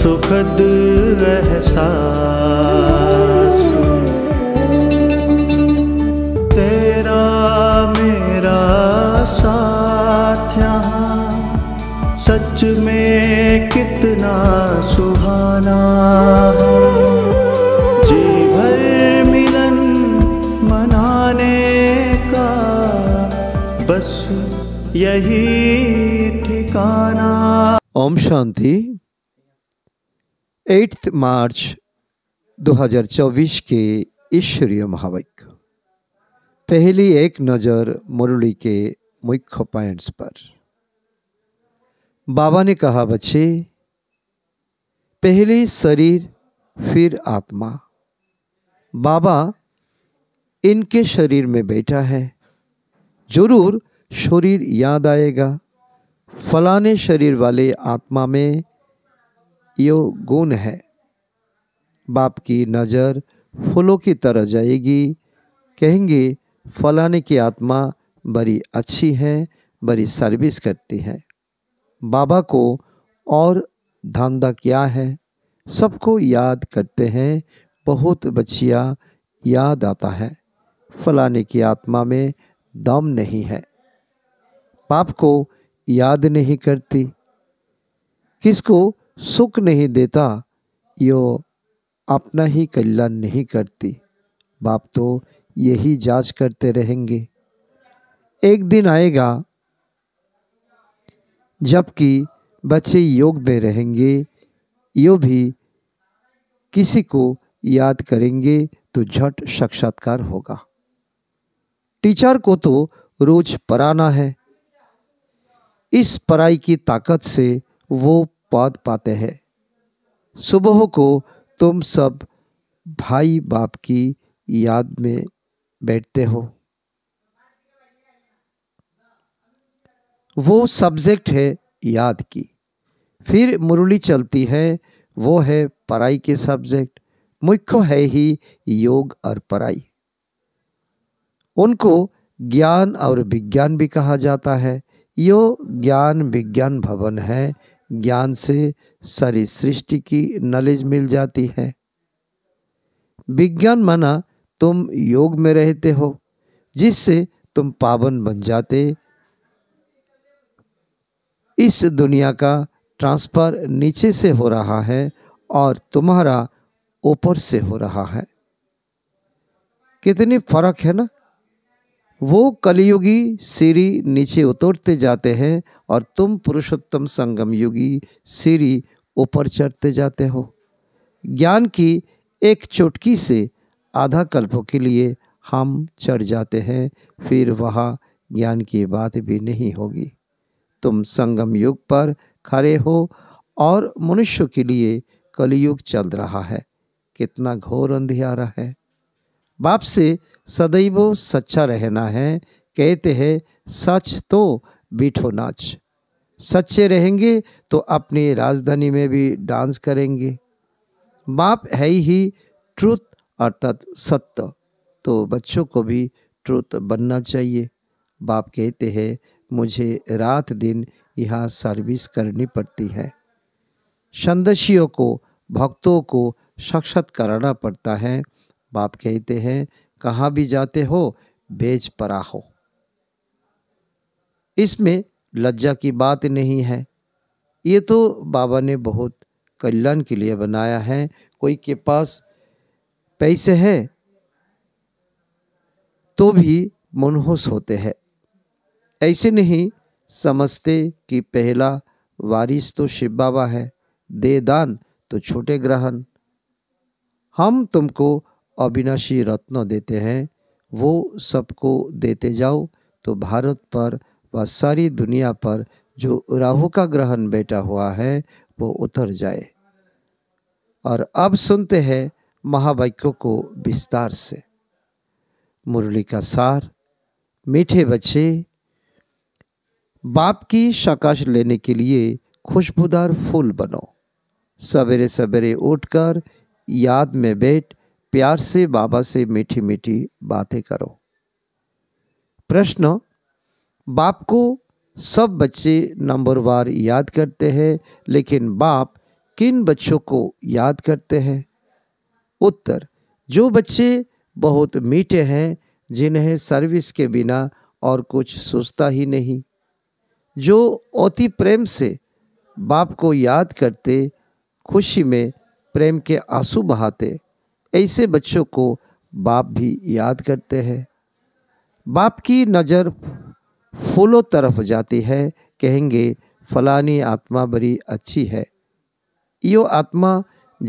सुखद एहसास तेरा मेरा साथ यहाँ सच में कितना सुहाना जी भर मिलन मनाने का बस यही ठिकाना ओम शांति एट्थ मार्च 2024 के ईश्वरीय महावाक्य पहली एक नज़र मुरली के मुख्य पॉइंट्स पर बाबा ने कहा बच्चे पहले शरीर फिर आत्मा बाबा इनके शरीर में बैठा है जरूर शरीर याद आएगा फलाने शरीर वाले आत्मा में यो गुण है बाप की नज़र फूलों की तरह जाएगी कहेंगे फलाने की आत्मा बड़ी अच्छी है बड़ी सर्विस करती है बाबा को और धांधा क्या है सबको याद करते हैं बहुत बच्चिया याद आता है फलाने की आत्मा में दम नहीं है पाप को याद नहीं करती किसको सुख नहीं देता यो अपना ही कल्याण नहीं करती बाप तो यही जांच करते रहेंगे एक दिन आएगा जबकि बच्चे योग में रहेंगे यो भी किसी को याद करेंगे तो झट साक्षात्कार होगा टीचर को तो रोज पढ़ाना है इस पढ़ाई की ताकत से वो पद पाते हैं सुबह को तुम सब भाई बाप की याद में बैठते हो वो सब्जेक्ट है याद की फिर मुरली चलती है वो है पढ़ाई के सब्जेक्ट मुख्य है ही योग और पढ़ाई उनको ज्ञान और विज्ञान भी कहा जाता है यो ज्ञान विज्ञान भवन है ज्ञान से सारी सृष्टि की नॉलेज मिल जाती है विज्ञान माना तुम योग में रहते हो जिससे तुम पावन बन जाते इस दुनिया का ट्रांसफर नीचे से हो रहा है और तुम्हारा ऊपर से हो रहा है कितनी फर्क है ना वो कलयुगी सीरी नीचे उतरते जाते हैं और तुम पुरुषोत्तम संगम युगी सीरी ऊपर चढ़ते जाते हो ज्ञान की एक चुटकी से आधा कल्पों के लिए हम चढ़ जाते हैं फिर वहाँ ज्ञान की बात भी नहीं होगी तुम संगम युग पर खड़े हो और मनुष्य के लिए कलयुग चल रहा है कितना घोर अंधियारा है बाप से सदैव सच्चा रहना है कहते हैं सच तो बीठो नाच सच्चे रहेंगे तो अपनी राजधानी में भी डांस करेंगे बाप है ही ट्रुथ अर्थात सत्य तो बच्चों को भी ट्रुथ बनना चाहिए बाप कहते हैं मुझे रात दिन यहाँ सर्विस करनी पड़ती है संदशियों को भक्तों को साक्षात कराना पड़ता है बाप कहते हैं कहाँ भी जाते हो बेच परा हो इसमें लज्जा की बात नहीं है ये तो बाबा ने बहुत कल्याण के लिए बनाया है कोई के पास पैसे है तो भी मनहूस होते हैं ऐसे नहीं समझते कि पहला वारिस तो शिव बाबा है दे दान तो छोटे ग्रहण हम तुमको अविनाशी रत्न देते हैं वो सबको देते जाओ तो भारत पर व सारी दुनिया पर जो राहु का ग्रहण बैठा हुआ है वो उतर जाए और अब सुनते हैं महावाक्यों को विस्तार से मुरली का सार मीठे बच्चे बाप की शकाश लेने के लिए खुशबूदार फूल बनो सवेरे सवेरे उठकर याद में बैठ प्यार से बाबा से मीठी मीठी बातें करो प्रश्न बाप को सब बच्चे नंबर वार याद करते हैं लेकिन बाप किन बच्चों को याद करते हैं उत्तर जो बच्चे बहुत मीठे हैं जिन्हें सर्विस के बिना और कुछ सोचता ही नहीं जो अति प्रेम से बाप को याद करते खुशी में प्रेम के आंसू बहाते ऐसे बच्चों को बाप भी याद करते हैं बाप की नज़र फूलों तरफ जाती है कहेंगे फलानी आत्मा बड़ी अच्छी है यो आत्मा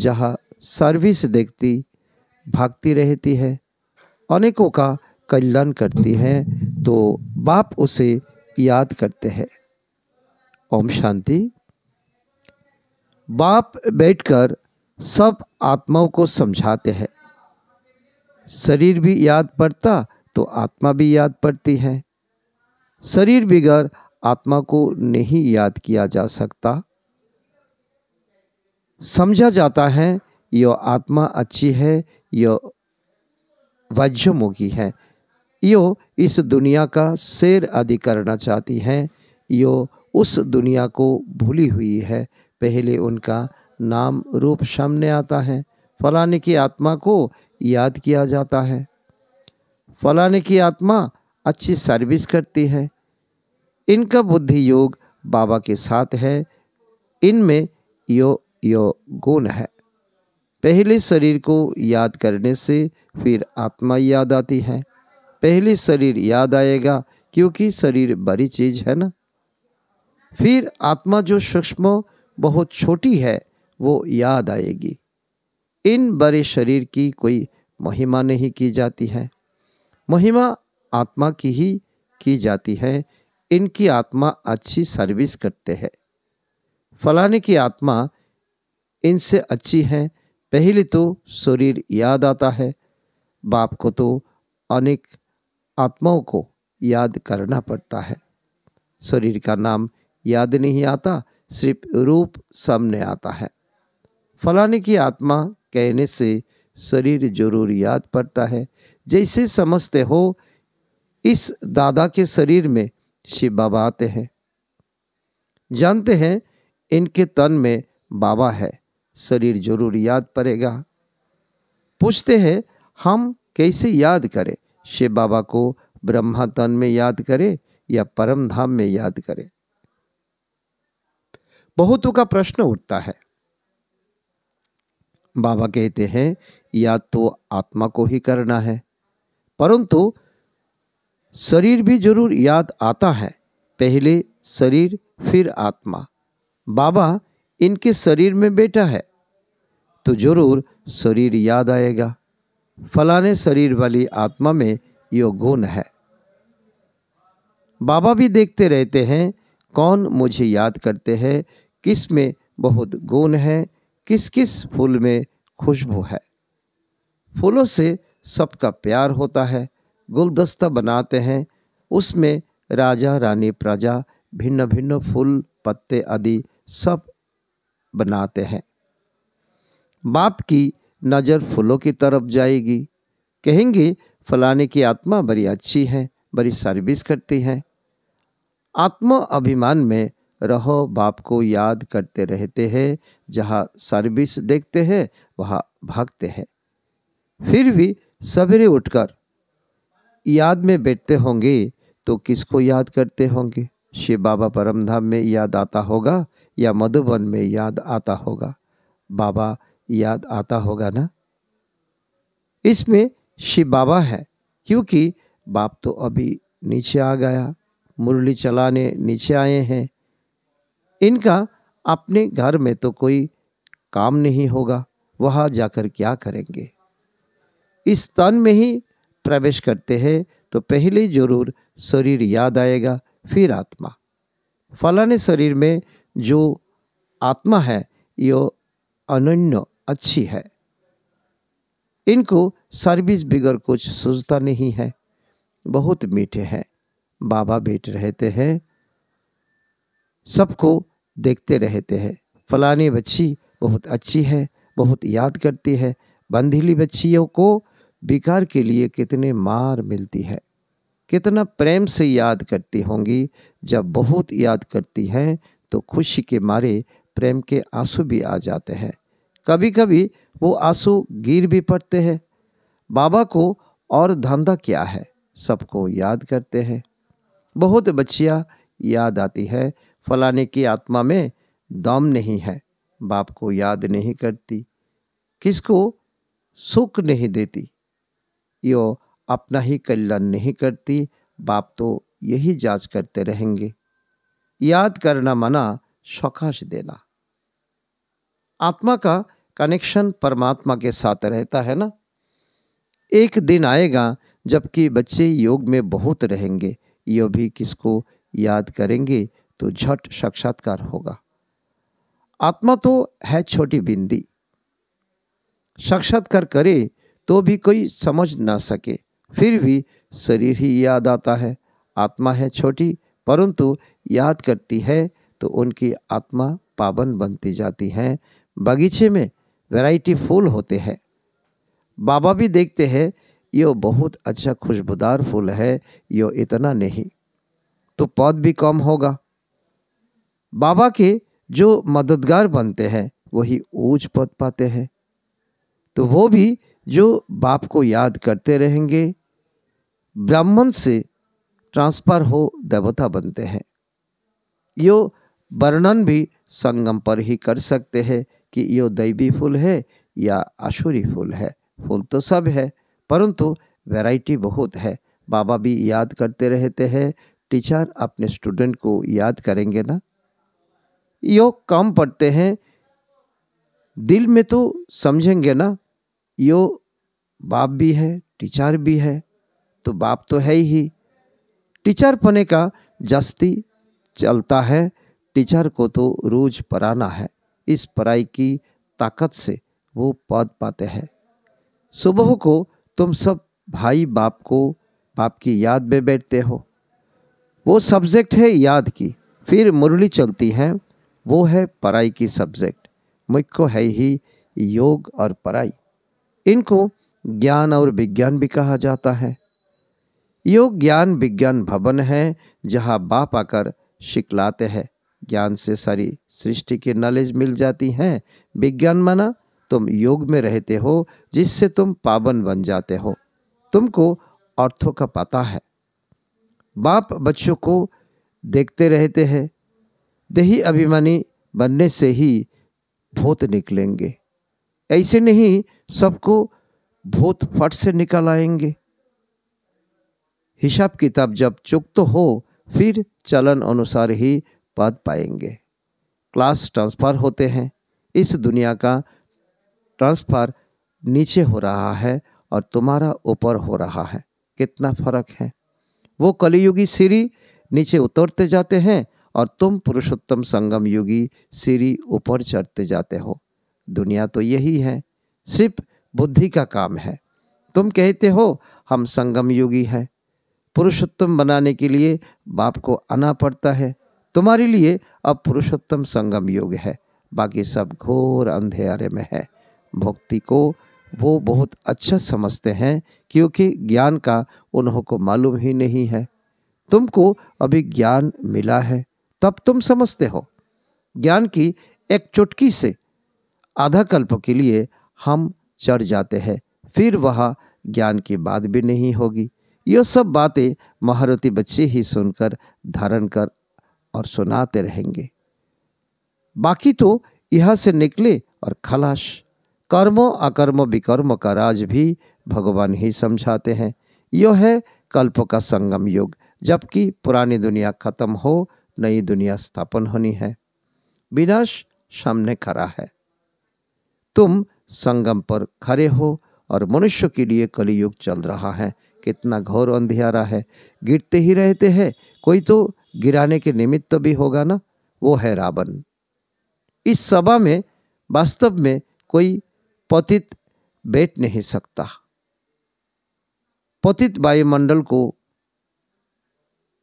जहाँ सर्विस देखती भागती रहती है अनेकों का कल्याण करती है तो बाप उसे याद करते हैं ओम शांति बाप बैठकर सब आत्माओं को समझाते हैं शरीर भी याद पड़ता तो आत्मा भी याद पड़ती है शरीर बिगैर आत्मा को नहीं याद किया जा सकता समझा जाता है यो आत्मा अच्छी है यह वज्रमुखी है यो इस दुनिया का शेर आदि करना चाहती हैं यो उस दुनिया को भूली हुई है पहले उनका नाम रूप सामने आता है फलाने की आत्मा को याद किया जाता है फलाने की आत्मा अच्छी सर्विस करती है इनका बुद्धि योग बाबा के साथ है इनमें यो यो गुण है पहले शरीर को याद करने से फिर आत्मा याद आती है पहले शरीर याद आएगा क्योंकि शरीर बड़ी चीज़ है ना फिर आत्मा जो सूक्ष्म बहुत छोटी है वो याद आएगी इन बड़े शरीर की कोई महिमा नहीं की जाती है महिमा आत्मा की ही की जाती है इनकी आत्मा अच्छी सर्विस करते हैं फलाने की आत्मा इनसे अच्छी है पहले तो शरीर याद आता है बाप को तो अनेक आत्माओं को याद करना पड़ता है शरीर का नाम याद नहीं आता सिर्फ रूप सामने आता है फलाने की आत्मा कहने से शरीर जरूर याद पड़ता है जैसे समझते हो इस दादा के शरीर में शिव बाबा आते हैं जानते हैं इनके तन में बाबा है शरीर जरूर याद पड़ेगा पूछते हैं हम कैसे याद करें शिव बाबा को ब्रह्मा तन में याद करें या परम धाम में याद करें बहुतों का प्रश्न उठता है बाबा कहते हैं या तो आत्मा को ही करना है परंतु शरीर भी जरूर याद आता है पहले शरीर फिर आत्मा बाबा इनके शरीर में बेटा है तो जरूर शरीर याद आएगा फलाने शरीर वाली आत्मा में यो गुण है बाबा भी देखते रहते हैं कौन मुझे याद करते हैं किस में बहुत गुण है किस किस फूल में खुशबू है फूलों से सबका प्यार होता है गुलदस्ता बनाते हैं उसमें राजा रानी प्रजा भिन्न भिन्न फूल पत्ते आदि सब बनाते हैं बाप की नज़र फूलों की तरफ जाएगी कहेंगे फलाने की आत्मा बड़ी अच्छी है बड़ी सर्विस करती है आत्मा अभिमान में रहो बाप को याद करते रहते हैं जहाँ सर्विस देखते हैं वहाँ भागते हैं फिर भी सवेरे उठकर याद में बैठते होंगे तो किसको याद करते होंगे शिव बाबा परमधाम में याद आता होगा या मधुबन में याद आता होगा बाबा याद आता होगा ना इसमें शिव बाबा है क्योंकि बाप तो अभी नीचे आ गया मुरली चलाने नीचे आए हैं इनका अपने घर में तो कोई काम नहीं होगा वहाँ जाकर क्या करेंगे इस तन में ही प्रवेश करते हैं तो पहले जरूर शरीर याद आएगा फिर आत्मा फलाने शरीर में जो आत्मा है यो अनन्य अच्छी है इनको सर्विस बिगड़ कुछ सूझता नहीं है बहुत मीठे हैं बाबा बेट रहते हैं सबको देखते रहते हैं फलानी बच्ची बहुत अच्छी है बहुत याद करती है बंधीली बच्चियों को विकार के लिए कितने मार मिलती है कितना प्रेम से याद करती होंगी जब बहुत याद करती हैं तो खुशी के मारे प्रेम के आंसू भी आ जाते हैं कभी कभी वो आंसू गिर भी पड़ते हैं बाबा को और धंधा क्या है सबको याद करते हैं बहुत बच्चियाँ याद आती है फलाने की आत्मा में दम नहीं है बाप को याद नहीं करती किसको सुख नहीं देती यो अपना ही कल्याण नहीं करती बाप तो यही जांच करते रहेंगे याद करना मना सकाश देना आत्मा का कनेक्शन परमात्मा के साथ रहता है ना एक दिन आएगा जबकि बच्चे योग में बहुत रहेंगे यो भी किसको याद करेंगे तो झट साक्षात्कार होगा आत्मा तो है छोटी बिंदी साक्षात्कार करे तो भी कोई समझ ना सके फिर भी शरीर ही याद आता है आत्मा है छोटी परंतु याद करती है तो उनकी आत्मा पावन बनती जाती है बगीचे में वैरायटी फूल होते हैं बाबा भी देखते हैं यो बहुत अच्छा खुशबूदार फूल है यो इतना नहीं तो पौध भी कम होगा बाबा के जो मददगार बनते हैं वही ऊंच पद पाते हैं तो वो भी जो बाप को याद करते रहेंगे ब्राह्मण से ट्रांसफर हो देवता बनते हैं यो वर्णन भी संगम पर ही कर सकते हैं कि यो दैवी फूल है या आशुरी फूल है फूल तो सब है परंतु वैरायटी बहुत है बाबा भी याद करते रहते हैं टीचर अपने स्टूडेंट को याद करेंगे ना यो कम पढ़ते हैं दिल में तो समझेंगे ना यो बाप भी है टीचर भी है तो बाप तो है ही टीचर पने का जस्ती चलता है टीचर को तो रोज पढ़ाना है इस पढ़ाई की ताकत से वो पद पाते हैं सुबह को तुम सब भाई बाप को बाप की याद में बैठते हो वो सब्जेक्ट है याद की फिर मुरली चलती हैं वो है पढ़ाई की सब्जेक्ट मुख्य है ही योग और पढ़ाई इनको ज्ञान और विज्ञान भी कहा जाता है योग ज्ञान विज्ञान भवन है जहाँ बाप आकर शिकलाते हैं ज्ञान से सारी सृष्टि की नॉलेज मिल जाती है विज्ञान माना तुम योग में रहते हो जिससे तुम पावन बन जाते हो तुमको अर्थों का पता है बाप बच्चों को देखते रहते हैं देही अभिमानी बनने से ही भूत निकलेंगे ऐसे नहीं सबको भूत फट से निकल आएंगे हिसाब किताब जब चुक्त हो फिर चलन अनुसार ही पद पाएंगे क्लास ट्रांसफ़र होते हैं इस दुनिया का ट्रांसफ़र नीचे हो रहा है और तुम्हारा ऊपर हो रहा है कितना फर्क है वो कलयुगी सीढ़ी नीचे उतरते जाते हैं और तुम पुरुषोत्तम संगम युगी सीरी ऊपर चढ़ते जाते हो दुनिया तो यही है सिर्फ बुद्धि का काम है तुम कहते हो हम संगम युगी हैं पुरुषोत्तम बनाने के लिए बाप को आना पड़ता है तुम्हारे लिए अब पुरुषोत्तम संगम योग है बाकी सब घोर अंधेरे में है भक्ति को वो बहुत अच्छा समझते हैं क्योंकि ज्ञान का उन्हों को मालूम ही नहीं है तुमको अभी ज्ञान मिला है तब तुम समझते हो ज्ञान की एक चुटकी से आधा कल्प के लिए हम चढ़ जाते हैं फिर वह ज्ञान की बात भी नहीं होगी ये सब बातें महारथी बच्चे ही सुनकर धारण कर और सुनाते रहेंगे बाकी तो यहाँ से निकले और खलाश कर्म अकर्म विकर्म का राज भी भगवान ही समझाते हैं यह है कल्प का संगम युग जबकि पुरानी दुनिया खत्म हो नई दुनिया स्थापन होनी है विनाश सामने खड़ा है तुम संगम पर खड़े हो और मनुष्य के लिए कलयुग चल रहा है कितना घोर अंधेरा है गिरते ही रहते हैं कोई तो गिराने के निमित्त तो भी होगा ना वो है रावण इस सभा में वास्तव में कोई पतित बैठ नहीं सकता पतित वायुमंडल को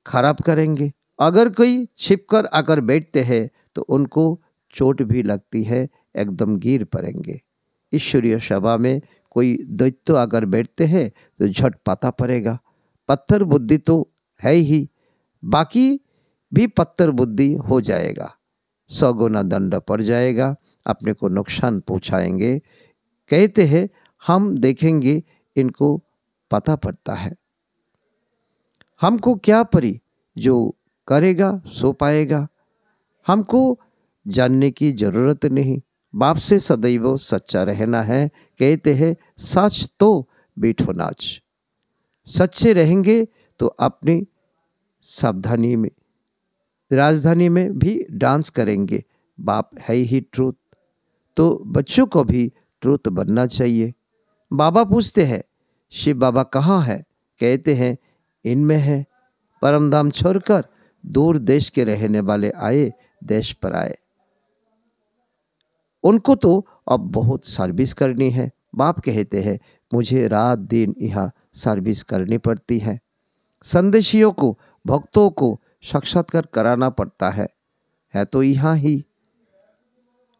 खराब करेंगे अगर कोई छिपकर आकर बैठते हैं तो उनको चोट भी लगती है एकदम गिर पड़ेंगे ईश्वरीय सभा में कोई दैत्य आकर बैठते हैं तो झट पता पड़ेगा पत्थर बुद्धि तो है ही बाकी भी पत्थर बुद्धि हो जाएगा सौ गुना दंड पड़ जाएगा अपने को नुकसान पहुँचाएंगे कहते हैं हम देखेंगे इनको पता पड़ता है हमको क्या परी जो करेगा सो पाएगा हमको जानने की जरूरत नहीं बाप से सदैव सच्चा रहना है कहते हैं सच तो बैठो नाच सच्चे रहेंगे तो अपनी सावधानी में राजधानी में भी डांस करेंगे बाप है ही ट्रूथ तो बच्चों को भी ट्रूथ बनना चाहिए बाबा पूछते हैं शिव बाबा कहाँ है कहते हैं इनमें है परमधाम छोड़कर दूर देश के रहने वाले आए देश पर आए उनको तो अब बहुत सर्विस करनी है बाप कहते हैं मुझे रात दिन यहाँ सर्विस करनी पड़ती है संदेशियों को भक्तों को साक्षात्कार कराना पड़ता है है तो यहाँ ही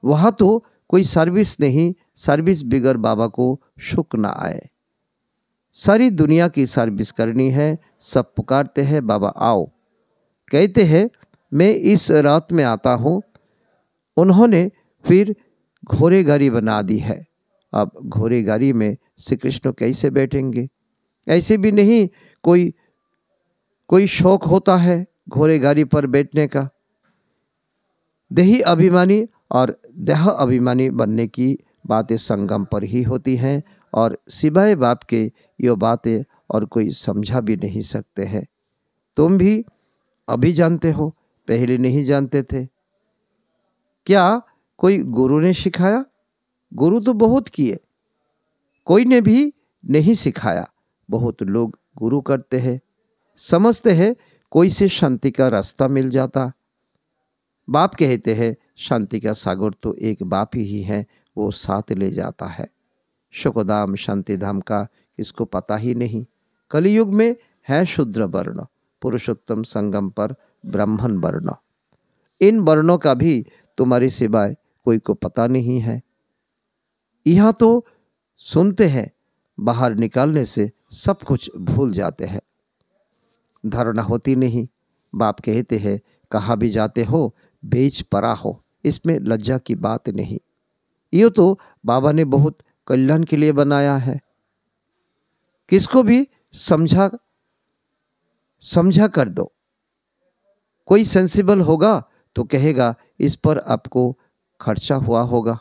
वहाँ तो कोई सर्विस नहीं सर्विस बिगर बाबा को सुख ना आए सारी दुनिया की सर्विस करनी है सब पुकारते हैं बाबा आओ कहते हैं मैं इस रात में आता हूँ उन्होंने फिर घोड़े गाड़ी बना दी है अब घोड़े गाड़ी में श्री कृष्ण कैसे बैठेंगे ऐसे भी नहीं कोई कोई शौक होता है घोड़े गाड़ी पर बैठने का देही अभिमानी और देह अभिमानी बनने की बातें संगम पर ही होती हैं और सिवाय बाप के ये बातें और कोई समझा भी नहीं सकते हैं तुम भी अभी जानते हो पहले नहीं जानते थे क्या कोई गुरु ने सिखाया गुरु तो बहुत किए कोई ने भी नहीं सिखाया बहुत लोग गुरु करते हैं समझते हैं कोई से शांति का रास्ता मिल जाता बाप कहते हैं शांति का सागर तो एक बाप ही है वो साथ ले जाता है शुकदाम शांति धाम का किसको पता ही नहीं कलयुग में है शुद्र वर्ण पुरुषोत्तम संगम पर ब्राह्मण वर्ण इन वर्णों का भी तुम्हारी सिवाय कोई को पता नहीं है यहां तो सुनते हैं बाहर निकालने से सब कुछ भूल जाते हैं धारणा होती नहीं बाप कहते हैं कहा भी जाते हो बेच परा हो इसमें लज्जा की बात नहीं ये तो बाबा ने बहुत कल्याण के लिए बनाया है किसको भी समझा समझा कर दो कोई सेंसिबल होगा तो कहेगा इस पर आपको खर्चा हुआ होगा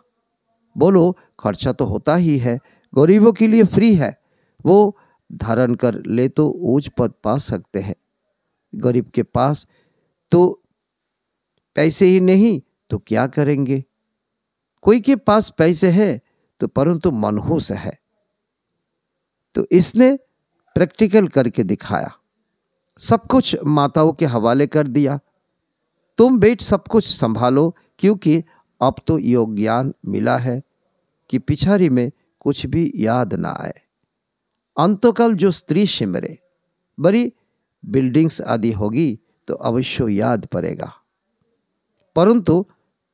बोलो खर्चा तो होता ही है गरीबों के लिए फ्री है वो धारण कर ले तो ऊंच पद पा सकते हैं गरीब के पास तो पैसे ही नहीं तो क्या करेंगे कोई के पास पैसे है तो परंतु मनहूस है तो इसने प्रैक्टिकल करके दिखाया सब कुछ माताओं के हवाले कर दिया तुम बेट सब कुछ संभालो क्योंकि अब तो यो ज्ञान मिला है कि पिछारी में कुछ भी याद ना आए अंतकल जो स्त्री सिमरे बड़ी बिल्डिंग्स आदि होगी तो अवश्य याद पड़ेगा परंतु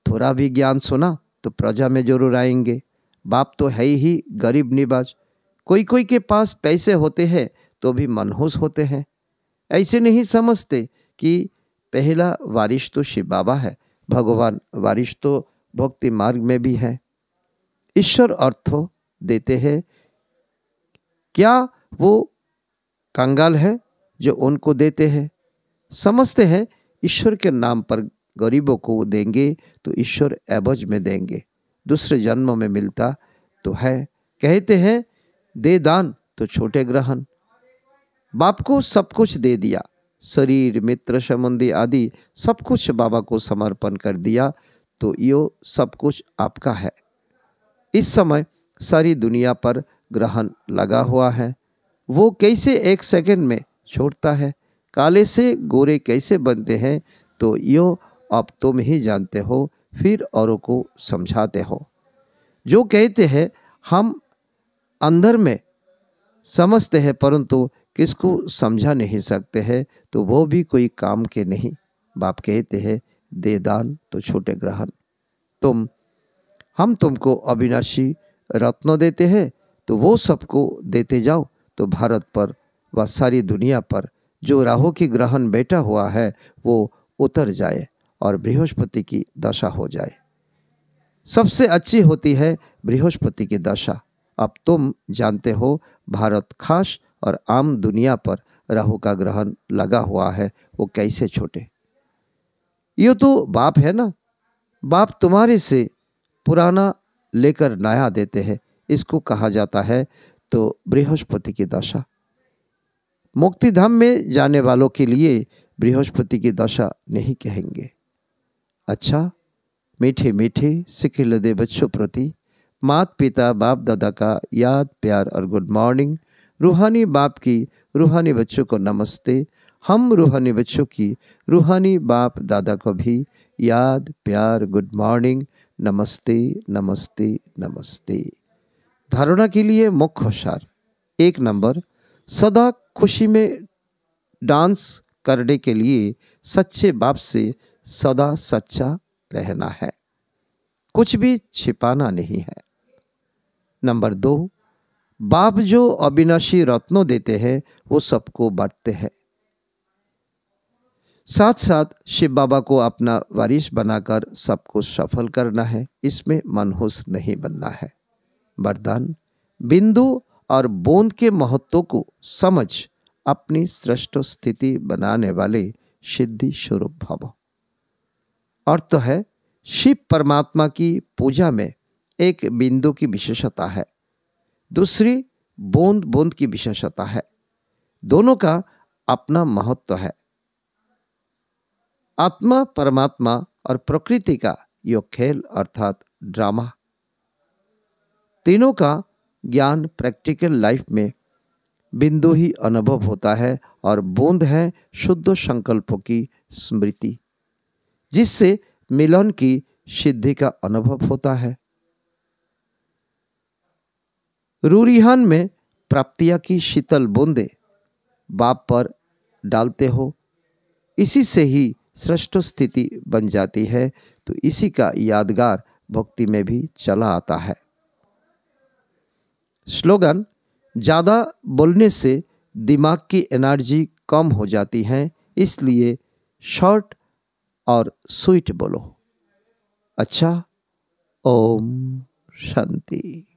थोड़ा भी ज्ञान सुना तो प्रजा में जरूर आएंगे बाप तो है ही गरीब निवाज कोई कोई के पास पैसे होते हैं तो भी मनहूस होते हैं ऐसे नहीं समझते कि पहला वारिश तो शिव बाबा है भगवान वारिश तो भक्ति मार्ग में भी है ईश्वर अर्थ देते हैं क्या वो कंगाल है जो उनको देते हैं समझते हैं ईश्वर के नाम पर गरीबों को देंगे तो ईश्वर एवज में देंगे दूसरे जन्म में मिलता तो है कहते हैं दे दान तो छोटे ग्रहण बाप को सब कुछ दे दिया शरीर मित्र संबंधी आदि सब कुछ बाबा को समर्पण कर दिया तो यो सब कुछ आपका है इस समय सारी दुनिया पर ग्रहण लगा हुआ है वो कैसे एक सेकंड में छोड़ता है काले से गोरे कैसे बनते हैं तो यो आप तुम ही जानते हो फिर औरों को समझाते हो जो कहते हैं हम अंदर में समझते हैं परंतु किसको समझा नहीं सकते हैं तो वो भी कोई काम के नहीं बाप कहते हैं दे दान तो छोटे ग्रहण तुम हम तुमको अविनाशी रत्न देते हैं तो वो सबको देते जाओ तो भारत पर व सारी दुनिया पर जो राहु की ग्रहण बैठा हुआ है वो उतर जाए और बृहस्पति की दशा हो जाए सबसे अच्छी होती है बृहस्पति की दशा अब तुम जानते हो भारत खास और आम दुनिया पर राहु का ग्रहण लगा हुआ है वो कैसे छोटे ये तो बाप है ना बाप तुम्हारे से पुराना लेकर नया देते हैं इसको कहा जाता है तो बृहस्पति की दशा मुक्ति धाम में जाने वालों के लिए बृहस्पति की दशा नहीं कहेंगे अच्छा मीठे मीठे सिखिल दे बच्चों प्रति मात पिता बाप दादा का याद प्यार और गुड मॉर्निंग रूहानी बाप की रूहानी बच्चों को नमस्ते हम रूहानी बच्चों की रूहानी बाप दादा को भी याद प्यार गुड मॉर्निंग नमस्ते नमस्ते नमस्ते धारणा के लिए मुख्य होशार एक नंबर सदा खुशी में डांस करने के लिए सच्चे बाप से सदा सच्चा रहना है कुछ भी छिपाना नहीं है नंबर दो बाप जो अविनाशी रत्नों देते हैं वो सबको बांटते हैं साथ साथ शिव बाबा को अपना वारिश बनाकर सबको सफल करना है इसमें मनहोस नहीं बनना है वरदान बिंदु और बोंद के महत्व को समझ अपनी श्रेष्ठ स्थिति बनाने वाले सिद्धि स्वरूप भाव अर्थ तो है शिव परमात्मा की पूजा में एक बिंदु की विशेषता है दूसरी बूंद बूंद की विशेषता है दोनों का अपना महत्व है आत्मा परमात्मा और प्रकृति का यो खेल अर्थात ड्रामा तीनों का ज्ञान प्रैक्टिकल लाइफ में बिंदु ही अनुभव होता है और बूंद है शुद्ध संकल्पों की स्मृति जिससे मिलन की सिद्धि का अनुभव होता है रूरिहान में प्राप्तिया की शीतल बूंदे बाप पर डालते हो इसी से ही सृष्ट स्थिति बन जाती है तो इसी का यादगार भक्ति में भी चला आता है स्लोगन ज़्यादा बोलने से दिमाग की एनर्जी कम हो जाती है इसलिए शॉर्ट और स्वीट बोलो अच्छा ओम शांति